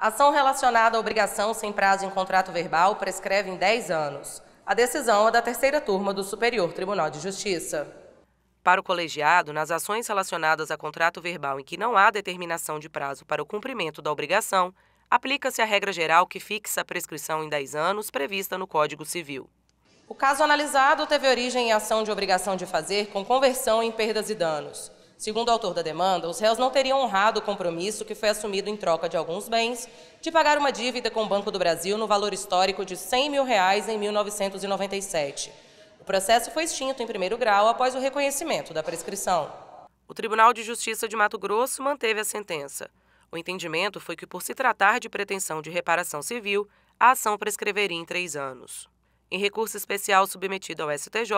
Ação relacionada à obrigação sem prazo em contrato verbal prescreve em 10 anos. A decisão é da terceira turma do Superior Tribunal de Justiça. Para o colegiado, nas ações relacionadas a contrato verbal em que não há determinação de prazo para o cumprimento da obrigação, aplica-se a regra geral que fixa a prescrição em 10 anos prevista no Código Civil. O caso analisado teve origem em ação de obrigação de fazer com conversão em perdas e danos. Segundo o autor da demanda, os réus não teriam honrado o compromisso que foi assumido em troca de alguns bens de pagar uma dívida com o Banco do Brasil no valor histórico de R$ 100 mil reais em 1997. O processo foi extinto em primeiro grau após o reconhecimento da prescrição. O Tribunal de Justiça de Mato Grosso manteve a sentença. O entendimento foi que, por se tratar de pretensão de reparação civil, a ação prescreveria em três anos. Em recurso especial submetido ao STJ,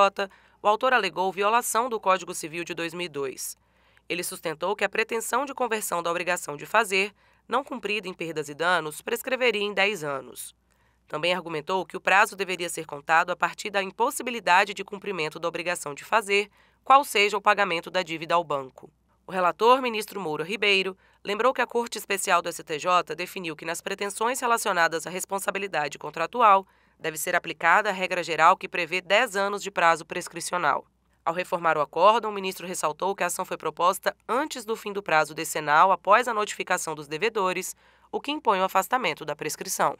o autor alegou violação do Código Civil de 2002. Ele sustentou que a pretensão de conversão da obrigação de fazer, não cumprida em perdas e danos, prescreveria em 10 anos. Também argumentou que o prazo deveria ser contado a partir da impossibilidade de cumprimento da obrigação de fazer, qual seja o pagamento da dívida ao banco. O relator, ministro Moura Ribeiro, lembrou que a Corte Especial do STJ definiu que nas pretensões relacionadas à responsabilidade contratual deve ser aplicada a regra geral que prevê 10 anos de prazo prescricional. Ao reformar o acordo, o ministro ressaltou que a ação foi proposta antes do fim do prazo decenal, após a notificação dos devedores, o que impõe o afastamento da prescrição.